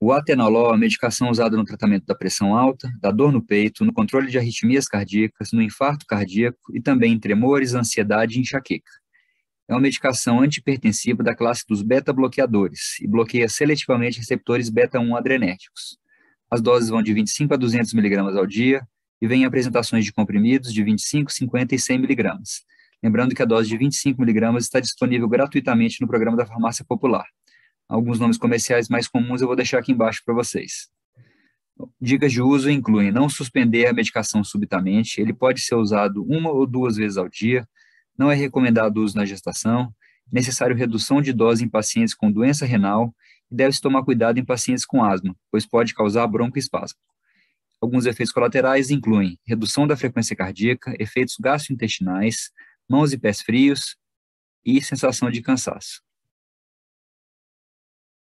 O atenolol é a medicação usada no tratamento da pressão alta, da dor no peito, no controle de arritmias cardíacas, no infarto cardíaco e também em tremores, ansiedade e enxaqueca. É uma medicação antipertensiva da classe dos beta-bloqueadores e bloqueia seletivamente receptores beta-1 adrenérgicos. As doses vão de 25 a 200 miligramas ao dia e vêm em apresentações de comprimidos de 25, 50 e 100 miligramas. Lembrando que a dose de 25 miligramas está disponível gratuitamente no programa da Farmácia Popular. Alguns nomes comerciais mais comuns eu vou deixar aqui embaixo para vocês. Dicas de uso incluem não suspender a medicação subitamente, ele pode ser usado uma ou duas vezes ao dia, não é recomendado o uso na gestação, necessário redução de dose em pacientes com doença renal e deve-se tomar cuidado em pacientes com asma, pois pode causar broncoespasmo. Alguns efeitos colaterais incluem redução da frequência cardíaca, efeitos gastrointestinais, mãos e pés frios e sensação de cansaço.